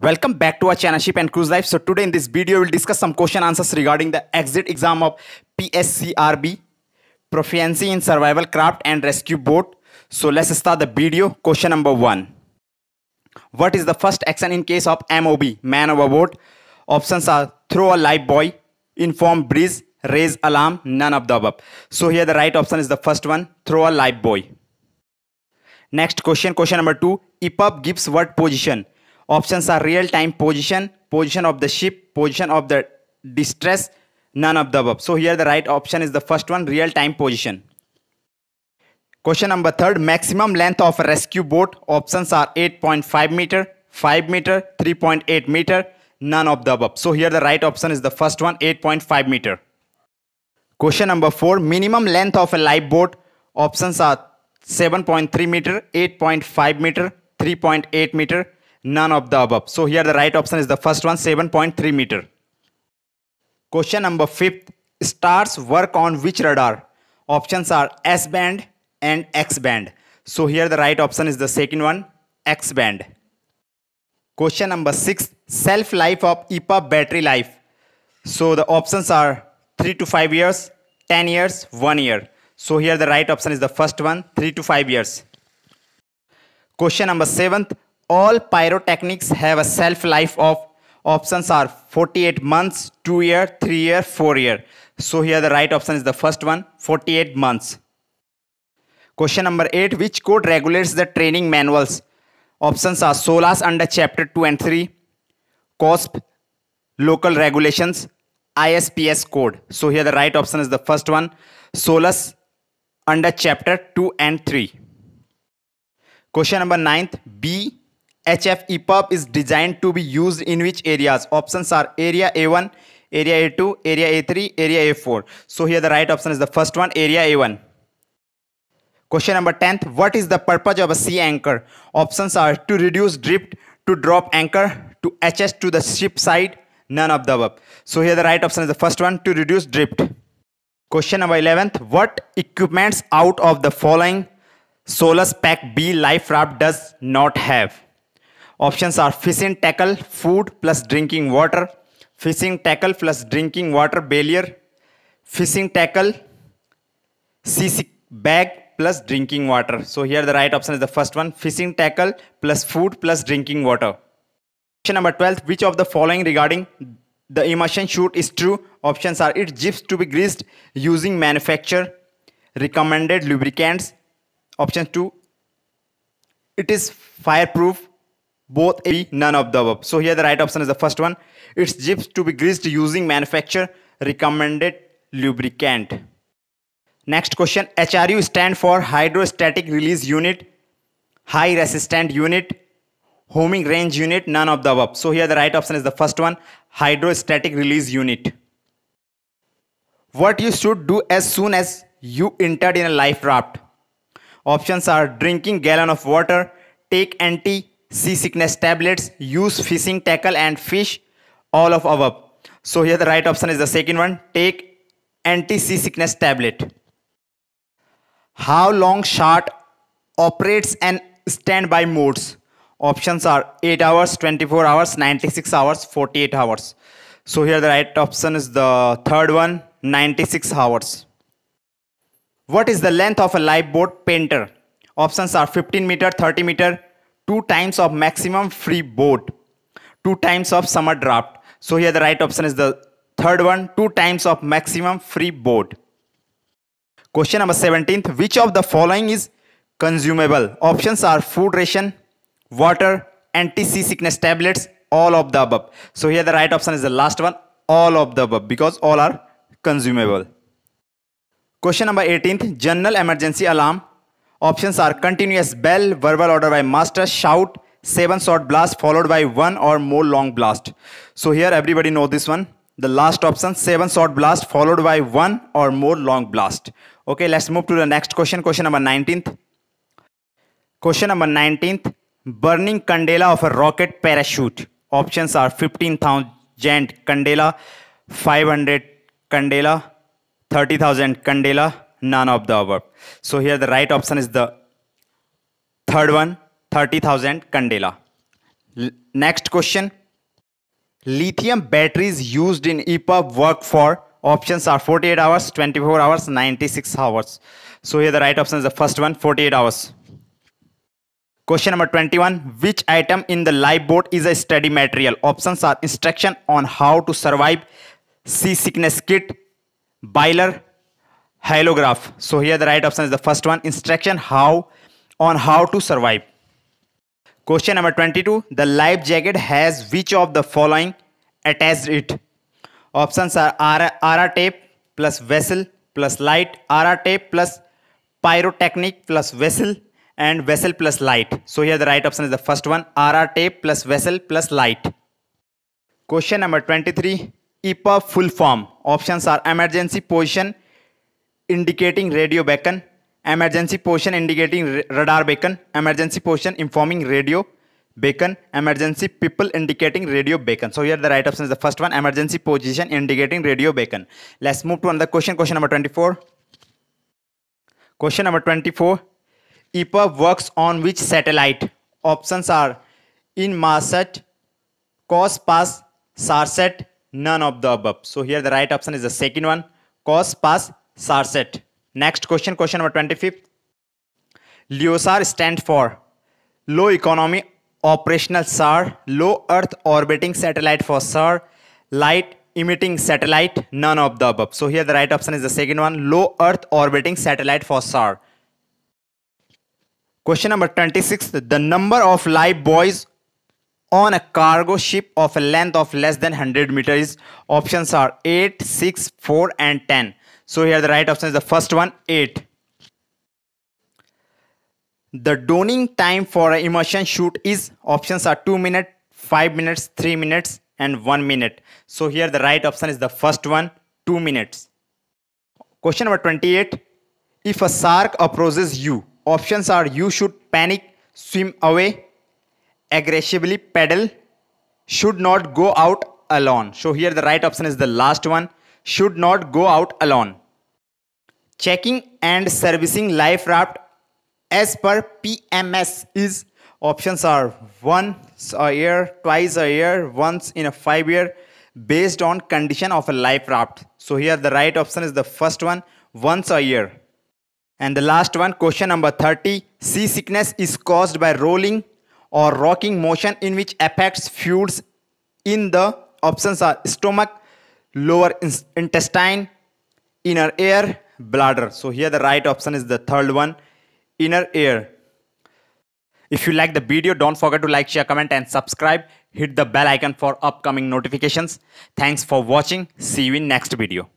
Welcome back to our channel Ship and Cruise Life. So today in this video, we'll discuss some question answers regarding the exit exam of PSCRB, Proficiency in Survival Craft and Rescue Boat. So let's start the video. Question number one. What is the first action in case of MOB, man overboard? Options are throw a life buoy, inform breeze, raise alarm, none of the above. So here the right option is the first one, throw a life buoy. Next question, question number two. EPUB gives what position? Options are real-time position, position of the ship, position of the distress, none of the above. So here the right option is the first one, real-time position. Question number third, maximum length of a rescue boat. Options are 8.5 meter, 5 meter, 3.8 meter, none of the above. So here the right option is the first one, 8.5 meter. Question number 4, minimum length of a lifeboat. Options are 7.3 meter, 8.5 meter, 3.8 meter, None of the above. So here the right option is the first one 7.3 meter. Question number 5th. Stars work on which radar? Options are S band and X band. So here the right option is the second one X band. Question number 6 self life of EPUB battery life. So the options are 3 to 5 years, 10 years, 1 year. So here the right option is the first one 3 to 5 years. Question number 7th all pyrotechnics have a shelf life of options are 48 months, 2 year, 3 year, 4 year. So here the right option is the first one, 48 months. Question number 8, which code regulates the training manuals? Options are SOLAS under chapter 2 and 3, COSP, local regulations, ISPS code. So here the right option is the first one, SOLAS under chapter 2 and 3. Question number 9, B Epub is designed to be used in which areas? Options are area A1, area A2, area A3, area A4. So here the right option is the first one, area A1. Question number 10th, what is the purpose of a sea anchor? Options are to reduce drift, to drop anchor, to attach to the ship side, none of the above. So here the right option is the first one, to reduce drift. Question number 11th, what equipments out of the following Solus Pack B life raft does not have? Options are fishing tackle, food plus drinking water, fishing tackle plus drinking water barrier, fishing tackle, sea bag plus drinking water. So here the right option is the first one, fishing tackle plus food plus drinking water. Question number 12, which of the following regarding the immersion shoot is true? Options are it jips to be greased using manufacture, recommended lubricants. Option 2, it is fireproof both A, B, none of the above. So here the right option is the first one. It's gyps to be greased using manufacturer recommended lubricant. Next question, HRU stand for hydrostatic release unit, high resistant unit, homing range unit, none of the above. So here the right option is the first one, hydrostatic release unit. What you should do as soon as you entered in a life raft. Options are drinking gallon of water, take anti sea sickness tablets, use fishing tackle and fish, all of above. So here the right option is the second one, take anti-sea sickness tablet. How long shot operates and standby modes? Options are 8 hours, 24 hours, 96 hours, 48 hours. So here the right option is the third one, 96 hours. What is the length of a lifeboat painter? Options are 15 meter, 30 meter, two times of maximum free boat, two times of summer draft. So here the right option is the third one, two times of maximum free boat. Question number 17th, which of the following is consumable? Options are food ration, water, anti-sea sickness tablets, all of the above. So here the right option is the last one, all of the above because all are consumable. Question number 18th, general emergency alarm Options are continuous bell, verbal order by master, shout, seven short blast followed by one or more long blast. So here everybody know this one. The last option, seven short blast followed by one or more long blast. Okay, let's move to the next question, question number 19th. Question number 19th, burning candela of a rocket parachute. Options are 15,000 candela, 500 candela, 30,000 candela, none of the above. So here the right option is the third one, 30,000 candela. L next question. Lithium batteries used in EPUB work for options are 48 hours, 24 hours, 96 hours. So here the right option is the first one, 48 hours. Question number 21. Which item in the lifeboat is a study material? Options are instruction on how to survive, sea sickness kit, boiler, Hylograph. So here the right option is the first one. Instruction how on how to survive. Question number 22. The life jacket has which of the following attached it? Options are ARA tape plus vessel plus light, ARA tape plus pyrotechnic plus vessel and vessel plus light. So here the right option is the first one ARA tape plus vessel plus light. Question number 23. IPA full form. Options are emergency position indicating radio beacon, emergency position indicating radar beacon, emergency position informing radio beacon, emergency people indicating radio beacon. So here the right option is the first one, emergency position indicating radio beacon. Let's move to another question, question number 24. Question number 24. EPA works on which satellite? Options are Inmarsat, COSPAS, SARSAT, none of the above. So here the right option is the second one, COSPAS, Sarset. Next question, question number 25. LEOSAR stands for Low Economy Operational SAR, Low Earth Orbiting Satellite for SAR, Light Emitting Satellite, none of the above. So here the right option is the second one, Low Earth Orbiting Satellite for SAR. Question number 26. The number of live boys on a cargo ship of a length of less than 100 meters is options are 8, 6, 4 and 10. So here the right option is the first one, 8. The donning time for an immersion shoot is options are 2 minutes, 5 minutes, 3 minutes and 1 minute. So here the right option is the first one, 2 minutes. Question number 28. If a shark approaches you, options are you should panic, swim away, aggressively paddle, should not go out alone. So here the right option is the last one, should not go out alone. Checking and servicing life raft as per PMS is options are once a year, twice a year, once in a five year based on condition of a life raft. So here the right option is the first one once a year. And the last one question number 30 seasickness is caused by rolling or rocking motion in which affects fuels. in the options are stomach, lower intestine, inner ear, bladder. So here the right option is the third one, inner ear. If you like the video, don't forget to like, share, comment and subscribe. Hit the bell icon for upcoming notifications. Thanks for watching. See you in next video.